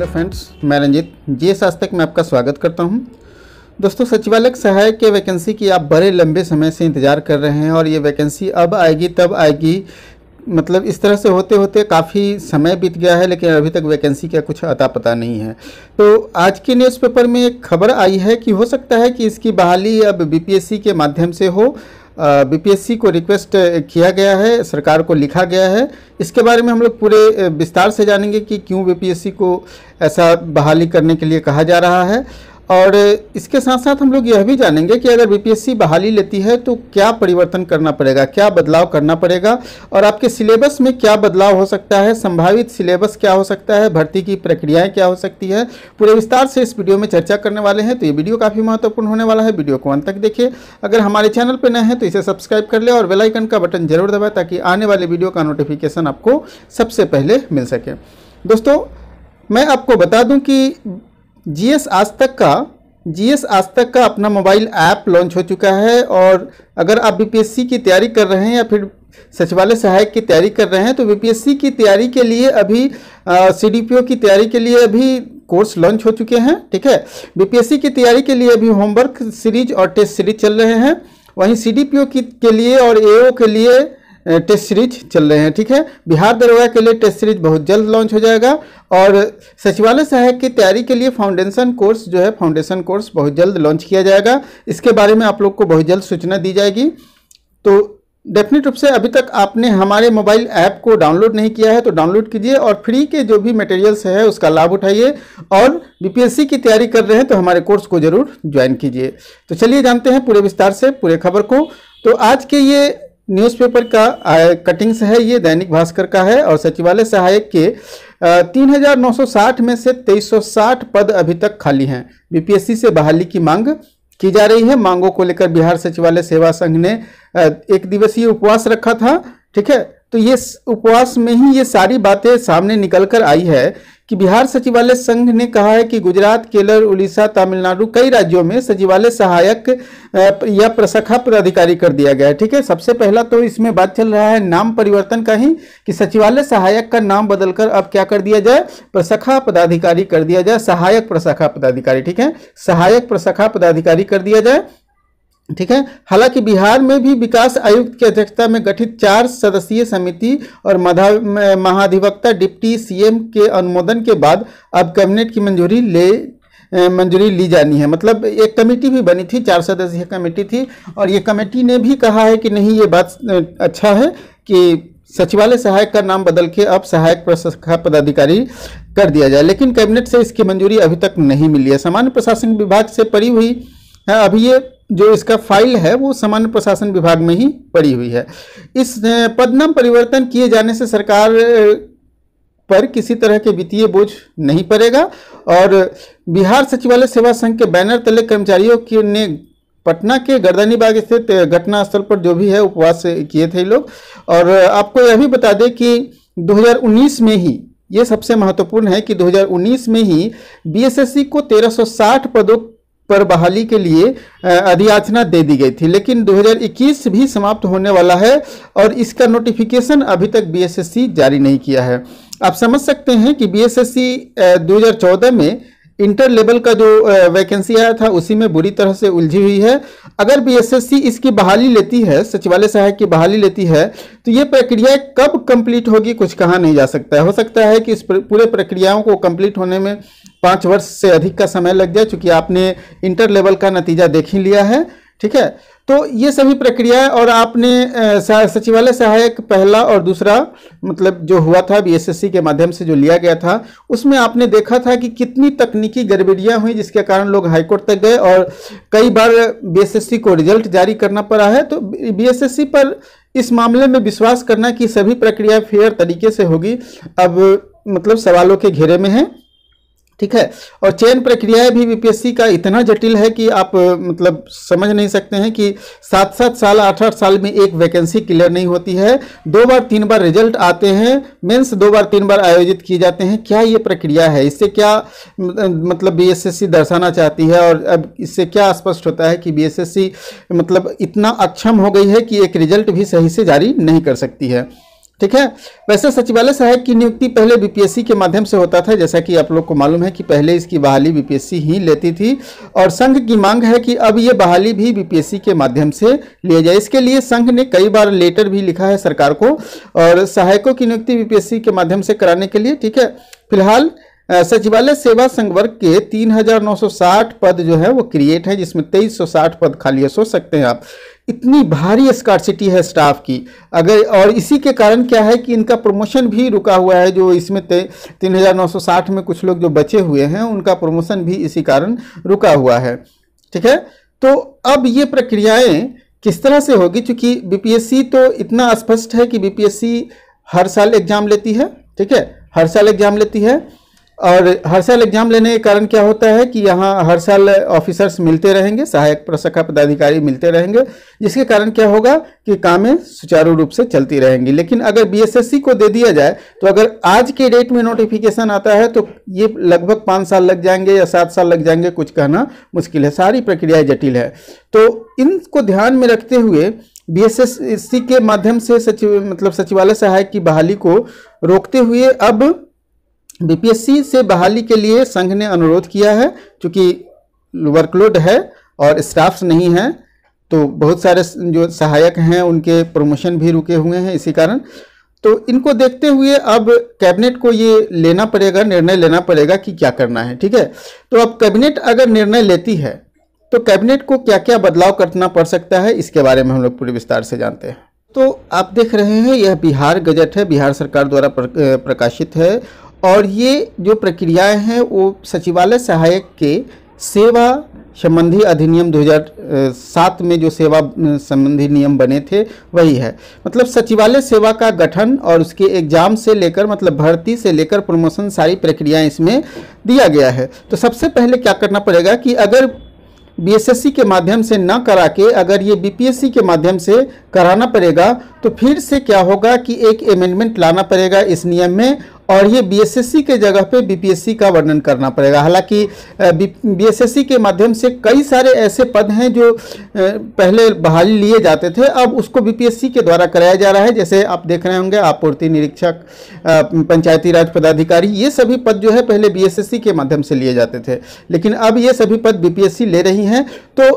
hello friends मैं Ranjit G S आज तक आपका स्वागत करता हूं दोस्तों सचिवालय सहायक के वैकेंसी की आप बड़े लंबे समय से इंतज़ार कर रहे हैं और ये वैकेंसी अब आएगी तब आएगी मतलब इस तरह से होते होते काफ़ी समय बीत गया है लेकिन अभी तक वैकेंसी का कुछ अता पता नहीं है तो आज के न्यूज़पेपर में एक खबर आई है कि हो सकता है कि इसकी बहाली अब बीपीएससी के माध्यम से हो बीपीएससी को रिक्वेस्ट किया गया है सरकार को लिखा गया है इसके बारे में हम लोग पूरे विस्तार से जानेंगे कि क्यों बीपीएससी को ऐसा बहाली करने के लिए कहा जा रहा है और इसके साथ साथ हम लोग यह भी जानेंगे कि अगर बीपीएससी बहाली लेती है तो क्या परिवर्तन करना पड़ेगा क्या बदलाव करना पड़ेगा और आपके सिलेबस में क्या बदलाव हो सकता है संभावित सिलेबस क्या हो सकता है भर्ती की प्रक्रियाएं क्या हो सकती है पूरे विस्तार से इस वीडियो में चर्चा करने वाले हैं तो ये वीडियो काफ़ी महत्वपूर्ण होने वाला है वीडियो को अंत तक देखिए अगर हमारे चैनल पर नए हैं तो इसे सब्सक्राइब कर लें और बेलाइकन का बटन जरूर दबाए ताकि आने वाले वीडियो का नोटिफिकेशन आपको सबसे पहले मिल सके दोस्तों मैं आपको बता दूं कि जीएस आज तक का जीएस आज तक का अपना मोबाइल ऐप लॉन्च हो चुका है और अगर आप बीपीएससी की तैयारी कर रहे हैं या फिर सचिवालय सहायक की तैयारी कर रहे हैं तो बीपीएससी की तैयारी के लिए अभी सीडीपीओ की तैयारी के लिए अभी कोर्स लॉन्च हो चुके हैं ठीक है बीपीएससी की तैयारी के लिए अभी होमवर्क सीरीज और टेस्ट सीरीज चल रहे हैं वहीं सी की के लिए और ए के लिए टेस्ट सीरीज चल रहे हैं ठीक है बिहार दरोगा के लिए टेस्ट सीरीज बहुत जल्द लॉन्च हो जाएगा और सचिवालय सहायक की तैयारी के लिए फाउंडेशन कोर्स जो है फाउंडेशन कोर्स बहुत जल्द लॉन्च किया जाएगा इसके बारे में आप लोग को बहुत जल्द सूचना दी जाएगी तो डेफिनेट रूप से अभी तक आपने हमारे मोबाइल ऐप को डाउनलोड नहीं किया है तो डाउनलोड कीजिए और फ्री के जो भी मटेरियल्स है उसका लाभ उठाइए और बीपीएससी की तैयारी कर रहे हैं तो हमारे कोर्स को जरूर ज्वाइन कीजिए तो चलिए जानते हैं पूरे विस्तार से पूरे खबर को तो आज के ये न्यूज़पेपर का कटिंग्स है ये दैनिक भास्कर का है और सचिवालय सहायक के 3960 में से 2360 पद अभी तक खाली हैं बीपीएससी से बहाली की मांग की जा रही है मांगों को लेकर बिहार सचिवालय सेवा संघ ने एक दिवसीय उपवास रखा था ठीक है तो ये उपवास में ही ये सारी बातें सामने निकल कर आई है कि बिहार सचिवालय संघ ने कहा है कि गुजरात केरल उड़ीसा तमिलनाडु कई राज्यों में सचिवालय सहायक या प्रशाखा पदाधिकारी कर दिया गया है ठीक है सबसे पहला तो इसमें बात चल रहा है नाम परिवर्तन का ही कि सचिवालय सहायक का नाम बदलकर अब क्या कर दिया जाए प्रशाखा पदाधिकारी कर दिया जाए सहायक प्रशाखा पदाधिकारी ठीक है सहायक प्रशाखा पदाधिकारी कर दिया जाए ठीक है हालांकि बिहार में भी विकास आयुक्त की अध्यक्षता में गठित चार सदस्यीय समिति और महाधिवक्ता डिप्टी सीएम के अनुमोदन के बाद अब कैबिनेट की मंजूरी ले मंजूरी ली जानी है मतलब एक कमेटी भी बनी थी चार सदस्यीय कमेटी थी और ये कमेटी ने भी कहा है कि नहीं ये बात अच्छा है कि सचिवालय सहायक का नाम बदल के अब सहायक प्रशासका पदाधिकारी कर दिया जाए लेकिन कैबिनेट से इसकी मंजूरी अभी तक नहीं मिली है सामान्य प्रशासन विभाग से पड़ी हुई है हाँ, अभी ये जो इसका फाइल है वो सामान्य प्रशासन विभाग में ही पड़ी हुई है इस पदनाम परिवर्तन किए जाने से सरकार पर किसी तरह के वित्तीय बोझ नहीं पड़ेगा और बिहार सचिवालय सेवा संघ के बैनर तले कर्मचारियों के ने पटना के गर्दनीबाग स्थित घटनास्थल पर जो भी है उपवास किए थे लोग और आपको यह भी बता दें कि 2019 में ही ये सबसे महत्वपूर्ण है कि 2019 में ही बीएसएससी को 1360 पदों पर बहाली के लिए अधियाचना दे दी गई थी लेकिन 2021 भी समाप्त होने वाला है और इसका नोटिफिकेशन अभी तक बीएसएससी जारी नहीं किया है आप समझ सकते हैं कि बीएसएससी 2014 में इंटर लेवल का जो वैकेंसी आया था उसी में बुरी तरह से उलझी हुई है अगर बीएसएससी इसकी बहाली लेती है सचिवालय सहायक की बहाली लेती है तो ये प्रक्रिया कब कंप्लीट होगी कुछ कहा नहीं जा सकता है हो सकता है कि इस पूरे प्रक्रियाओं को कंप्लीट होने में पाँच वर्ष से अधिक का समय लग जाए चूँकि आपने इंटर लेवल का नतीजा देख ही लिया है ठीक है तो ये सभी है और आपने सचिवालय सहायक पहला और दूसरा मतलब जो हुआ था बीएसएससी के माध्यम से जो लिया गया था उसमें आपने देखा था कि कितनी तकनीकी गड़बड़ियाँ हुई जिसके कारण लोग हाईकोर्ट तक गए और कई बार बीएसएससी को रिजल्ट जारी करना पड़ा है तो बीएसएससी पर इस मामले में विश्वास करना कि सभी प्रक्रिया फेयर तरीके से होगी अब मतलब सवालों के घेरे में है ठीक है और चयन प्रक्रियाएं भी बीपीएससी का इतना जटिल है कि आप मतलब समझ नहीं सकते हैं कि सात सात साल आठ आठ साल में एक वैकेंसी क्लियर नहीं होती है दो बार तीन बार रिजल्ट आते हैं मेंस दो बार तीन बार आयोजित किए जाते हैं क्या ये प्रक्रिया है इससे क्या मतलब बीएसएससी दर्शाना चाहती है और अब इससे क्या स्पष्ट होता है कि बी मतलब इतना अक्षम हो गई है कि एक रिजल्ट भी सही से जारी नहीं कर सकती है ठीक है वैसे सचिवालय सहायक की नियुक्ति पहले बीपीएससी के माध्यम से होता था जैसा कि आप लोग को मालूम है कि पहले इसकी बहाली बीपीएससी ही लेती थी और संघ की मांग है कि अब ये बहाली भी बीपीएससी के माध्यम से लिया जाए इसके लिए संघ ने कई बार लेटर भी लिखा है सरकार को और सहायकों की नियुक्ति बीपीएससी के माध्यम से कराने के लिए ठीक है फिलहाल सचिवालय सेवा संघ वर्ग के 3960 पद जो है वो क्रिएट है जिसमें 2360 पद खाली सो सोच सकते हैं आप इतनी भारी स्कॉटसिटी है स्टाफ की अगर और इसी के कारण क्या है कि इनका प्रमोशन भी रुका हुआ है जो इसमें तीन हज़ार नौ सौ साठ में कुछ लोग जो बचे हुए हैं उनका प्रमोशन भी इसी कारण रुका हुआ है ठीक है तो अब ये प्रक्रियाएं किस तरह से होगी चूँकि बीपीएससी तो इतना स्पष्ट है कि बीपीएससी हर साल एग्जाम लेती है ठीक है हर साल एग्जाम लेती है और हर साल एग्जाम लेने के कारण क्या होता है कि यहाँ हर साल ऑफिसर्स मिलते रहेंगे सहायक प्रशाखा पदाधिकारी मिलते रहेंगे जिसके कारण क्या होगा कि कामें सुचारू रूप से चलती रहेंगी लेकिन अगर बीएसएससी को दे दिया जाए तो अगर आज के डेट में नोटिफिकेशन आता है तो ये लगभग पाँच साल लग जाएंगे या सात साल लग जाएंगे कुछ कहना मुश्किल है सारी प्रक्रियाएँ जटिल है तो इनको ध्यान में रखते हुए बी के माध्यम से सचिव मतलब सचिवालय सहायक की बहाली को रोकते हुए अब बीपीएससी से बहाली के लिए संघ ने अनुरोध किया है क्योंकि वर्कलोड है और स्टाफ्स नहीं है तो बहुत सारे जो सहायक हैं उनके प्रमोशन भी रुके हुए हैं इसी कारण तो इनको देखते हुए अब कैबिनेट को ये लेना पड़ेगा निर्णय लेना पड़ेगा कि क्या करना है ठीक है तो अब कैबिनेट अगर निर्णय लेती है तो कैबिनेट को क्या क्या बदलाव करना पड़ सकता है इसके बारे में हम लोग पूरे विस्तार से जानते हैं तो आप देख रहे हैं यह बिहार गजट है बिहार सरकार द्वारा प्रकाशित है और ये जो प्रक्रियाएं हैं वो सचिवालय सहायक के सेवा संबंधी अधिनियम 2007 में जो सेवा संबंधी नियम बने थे वही है मतलब सचिवालय सेवा का गठन और उसके एग्जाम से लेकर मतलब भर्ती से लेकर प्रमोशन सारी प्रक्रियाएं इसमें दिया गया है तो सबसे पहले क्या करना पड़ेगा कि अगर बीएसएससी के माध्यम से ना करा के अगर ये बीपीएससी के माध्यम से कराना पड़ेगा तो फिर से क्या होगा कि एक अमेंडमेंट लाना पड़ेगा इस नियम में और ये बीएसएससी के जगह पे बीपीएससी का वर्णन करना पड़ेगा हालांकि बीएसएससी के माध्यम से कई सारे ऐसे पद हैं जो पहले बहाली लिए जाते थे अब उसको बीपीएससी के द्वारा कराया जा रहा है जैसे आप देख रहे होंगे आपूर्ति निरीक्षक पंचायती राज पदाधिकारी ये सभी पद जो है पहले बी के माध्यम से लिए जाते थे लेकिन अब ये सभी पद बी ले रही हैं तो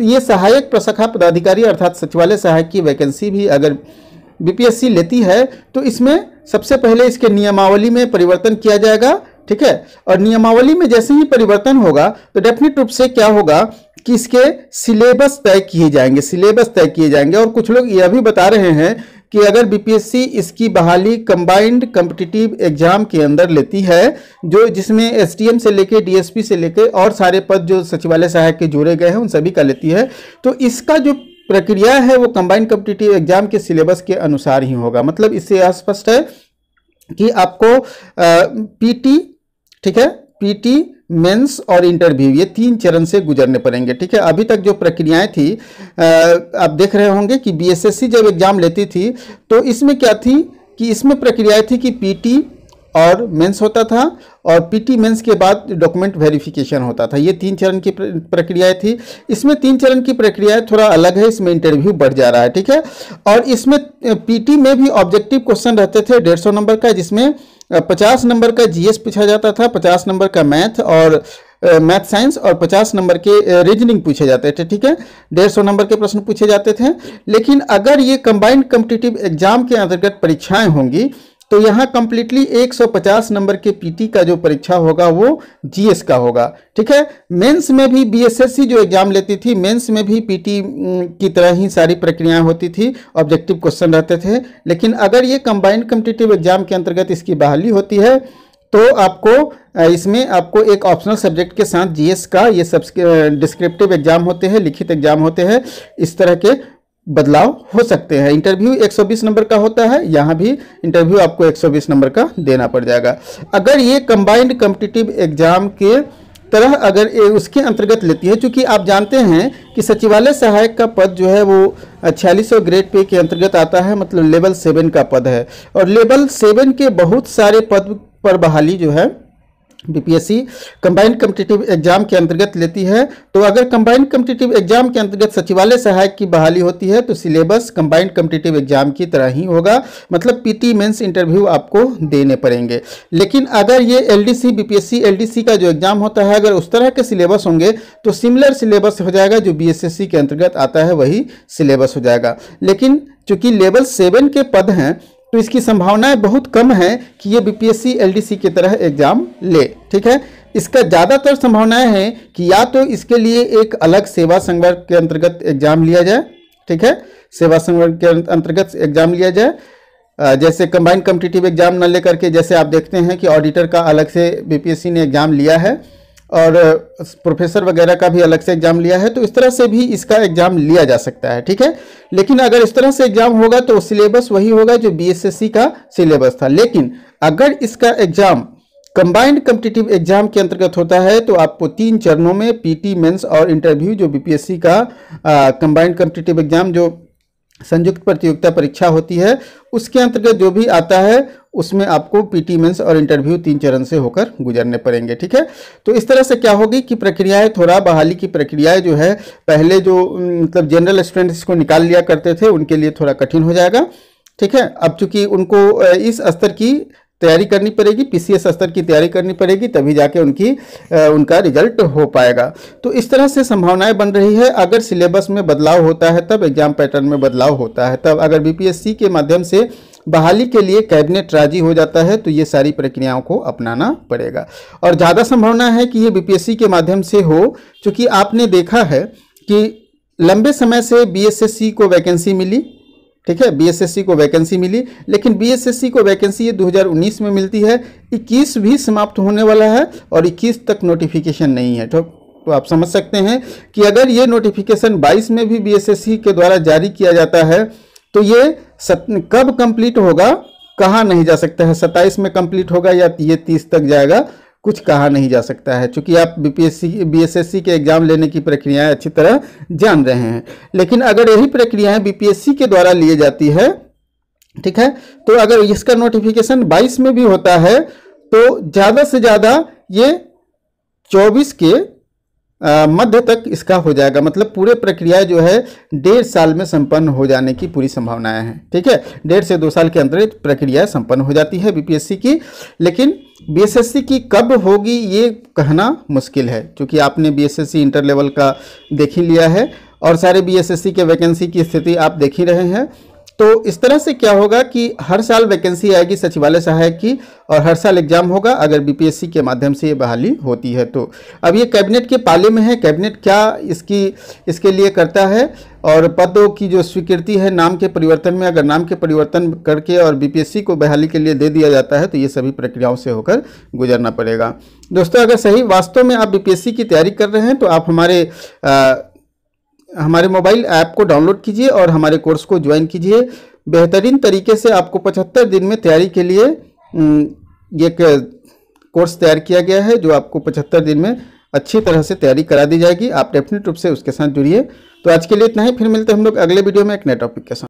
ये सहायक प्रशाखा पदाधिकारी अर्थात सचिवालय सहायक की वैकेंसी भी अगर बीपीएससी लेती है तो इसमें सबसे पहले इसके नियमावली में परिवर्तन किया जाएगा ठीक है और नियमावली में जैसे ही परिवर्तन होगा तो डेफिनेट रूप से क्या होगा कि इसके सिलेबस तय किए जाएंगे सिलेबस तय किए जाएंगे और कुछ लोग यह भी बता रहे हैं कि अगर बीपीएससी इसकी बहाली कंबाइंड कम्पिटिटिव एग्जाम के अंदर लेती है जो जिसमें एसटीएम से लेके डीएसपी से लेके और सारे पद जो सचिवालय सहायक के जोड़े गए हैं उन सभी का लेती है तो इसका जो प्रक्रिया है वो कंबाइंड कम्पिटिटिव एग्जाम के सिलेबस के अनुसार ही होगा मतलब इससे स्पष्ट है कि आपको पीटी ठीक है पीटी मेंस और इंटरव्यू ये तीन चरण से गुजरने पड़ेंगे ठीक है अभी तक जो प्रक्रियाएं थी आप देख रहे होंगे कि बीएसएससी जब एग्ज़ाम लेती थी तो इसमें क्या थी कि इसमें प्रक्रियाएं थी कि पीटी और मेंस होता था और पीटी मेंस के बाद डॉक्यूमेंट वेरिफिकेशन होता था ये तीन चरण की प्रक्रियाएं थी इसमें तीन चरण की प्रक्रियाएं थोड़ा अलग है इसमें इंटरव्यू बढ़ जा रहा है ठीक है और इसमें पीटी में भी ऑब्जेक्टिव क्वेश्चन रहते थे डेढ़ सौ नंबर का जिसमें पचास नंबर का जीएस पूछा जाता था पचास नंबर का मैथ और मैथ uh, साइंस और 50 नंबर के रीजनिंग uh, पूछे जाते थे ठीक है डेढ़ सौ नंबर के प्रश्न पूछे जाते थे लेकिन अगर ये कंबाइंड कम्पिटिटिव एग्जाम के अंतर्गत परीक्षाएं होंगी तो यहाँ कंप्लीटली 150 नंबर के पीटी का जो परीक्षा होगा वो जीएस का होगा ठीक है मेंस में भी बीएसएससी जो एग्ज़ाम लेती थी मेंस में भी पीटी की तरह ही सारी प्रक्रियाएं होती थी ऑब्जेक्टिव क्वेश्चन रहते थे लेकिन अगर ये कंबाइंड कम्पिटेटिव एग्ज़ाम के अंतर्गत इसकी बहाली होती है तो आपको इसमें आपको एक ऑप्शनल सब्जेक्ट के साथ जीएस का ये सब डिस्क्रिप्टिव एग्ज़ाम होते हैं लिखित एग्ज़ाम होते हैं इस तरह के बदलाव हो सकते हैं इंटरव्यू 120 नंबर का होता है यहाँ भी इंटरव्यू आपको 120 नंबर का देना पड़ जाएगा अगर ये कंबाइंड कम्पिटिटिव एग्जाम के तरह अगर उसके अंतर्गत लेती है क्योंकि आप जानते हैं कि सचिवालय सहायक का पद जो है वो छियालीस ग्रेड पे के अंतर्गत आता है मतलब लेवल सेवन का पद है और लेवल सेवन के बहुत सारे पद पर बहाली जो है बीपीएससी कंबाइंड कम्पिटेटिव एग्जाम के अंतर्गत लेती है तो अगर कंबाइंड कम्पिटेटिव एग्जाम के अंतर्गत सचिवालय सहायक की बहाली होती है तो सिलेबस कंबाइंड कम्पिटेटिव एग्जाम की तरह ही होगा मतलब पीटी मेंस इंटरव्यू आपको देने पड़ेंगे लेकिन अगर ये एलडीसी बीपीएससी एलडीसी का जो एग्जाम होता है अगर उस तरह के सिलेबस होंगे तो सिमिलर सिलेबस हो जाएगा जो बी के अंतर्गत आता है वही सिलेबस हो जाएगा लेकिन चूंकि लेवल सेवन के पद हैं तो इसकी संभावनाएं बहुत कम है कि ये बीपीएससी एलडीसी की तरह एग्जाम ले ठीक है इसका ज़्यादातर संभावनाएं हैं कि या तो इसके लिए एक अलग सेवा संवर्ग के अंतर्गत एग्जाम लिया जाए ठीक है सेवा संवर्ग के अंतर्गत एग्जाम लिया जाए जैसे कंबाइंड कम्पिटिटिव एग्जाम न लेकर के जैसे आप देखते हैं कि ऑडिटर का अलग से बीपीएससी ने एग्जाम लिया है और प्रोफेसर वगैरह का भी अलग से एग्ज़ाम लिया है तो इस तरह से भी इसका एग्ज़ाम लिया जा सकता है ठीक है लेकिन अगर इस तरह से एग्ज़ाम होगा तो सिलेबस वही होगा जो बीएसएससी का सिलेबस था लेकिन अगर इसका एग्ज़ाम कंबाइंड कम्पिटिटिव एग्जाम के अंतर्गत होता है तो आपको तीन चरणों में पीटी मेंस और इंटरव्यू जो बीपीएससी का कंबाइंड कम्पिटिटिव एग्जाम जो संयुक्त प्रतियोगिता परीक्षा होती है उसके अंतर्गत जो भी आता है उसमें आपको पीटी मेंस और इंटरव्यू तीन चरण से होकर गुजरने पड़ेंगे ठीक है तो इस तरह से क्या होगी कि प्रक्रियाएं थोड़ा बहाली की प्रक्रियाएं जो है पहले जो मतलब जनरल स्टूडेंट्स को निकाल लिया करते थे उनके लिए थोड़ा कठिन हो जाएगा ठीक है अब चूंकि उनको इस स्तर की तैयारी करनी पड़ेगी पीसीएस स्तर की तैयारी करनी पड़ेगी तभी जाके उनकी आ, उनका रिजल्ट हो पाएगा तो इस तरह से संभावनाएं बन रही है अगर सिलेबस में बदलाव होता है तब एग्जाम पैटर्न में बदलाव होता है तब अगर बीपीएससी के माध्यम से बहाली के लिए कैबिनेट राजी हो जाता है तो ये सारी प्रक्रियाओं को अपनाना पड़ेगा और ज़्यादा संभावना है कि ये बी के माध्यम से हो चूँकि आपने देखा है कि लंबे समय से बी को वैकेंसी मिली ठीक है बीएसएससी को वैकेंसी मिली लेकिन बीएसएससी को वैकेंसी ये 2019 में मिलती है 21 भी समाप्त होने वाला है और 21 तक नोटिफिकेशन नहीं है तो तो आप समझ सकते हैं कि अगर ये नोटिफिकेशन 22 में भी बीएसएससी के द्वारा जारी किया जाता है तो ये सत, कब कंप्लीट होगा कहाँ नहीं जा सकता है 27 में कंप्लीट होगा या ये 30 तक जाएगा कुछ कहा नहीं जा सकता है क्योंकि आप बीपीएससी के एग्ज़ाम लेने की प्रक्रियाएं अच्छी तरह जान रहे हैं लेकिन अगर यही प्रक्रियाएं बीपीएससी के द्वारा लिए जाती है ठीक है तो अगर इसका नोटिफिकेशन 22 में भी होता है तो ज़्यादा से ज़्यादा ये 24 के मध्य तक इसका हो जाएगा मतलब पूरे प्रक्रिया जो है डेढ़ साल में संपन्न हो जाने की पूरी संभावनाएं हैं ठीक है डेढ़ से दो साल के अंदर प्रक्रिया संपन्न हो जाती है बीपीएससी की लेकिन बीएसएससी की कब होगी ये कहना मुश्किल है क्योंकि आपने बीएसएससी इंटर लेवल का देख ही लिया है और सारे बीएसएससी के वैकेंसी की स्थिति आप देख ही रहे हैं तो इस तरह से क्या होगा कि हर साल वैकेंसी आएगी सचिवालय सहायक की और हर साल एग्जाम होगा अगर बीपीएससी के माध्यम से ये बहाली होती है तो अब ये कैबिनेट के पाले में है कैबिनेट क्या इसकी इसके लिए करता है और पदों की जो स्वीकृति है नाम के परिवर्तन में अगर नाम के परिवर्तन करके और बीपीएससी को बहाली के लिए दे दिया जाता है तो ये सभी प्रक्रियाओं से होकर गुजरना पड़ेगा दोस्तों अगर सही वास्तव में आप बीपीएससी की तैयारी कर रहे हैं तो आप हमारे हमारे मोबाइल ऐप को डाउनलोड कीजिए और हमारे कोर्स को ज्वाइन कीजिए बेहतरीन तरीके से आपको पचहत्तर दिन में तैयारी के लिए एक कोर्स तैयार किया गया है जो आपको पचहत्तर दिन में अच्छी तरह से तैयारी करा दी जाएगी आप डेफिनेट रूप से उसके साथ जुड़िए तो आज के लिए इतना ही फिर मिलते हैं हम लोग अगले वीडियो में एक नए टॉपिक के साथ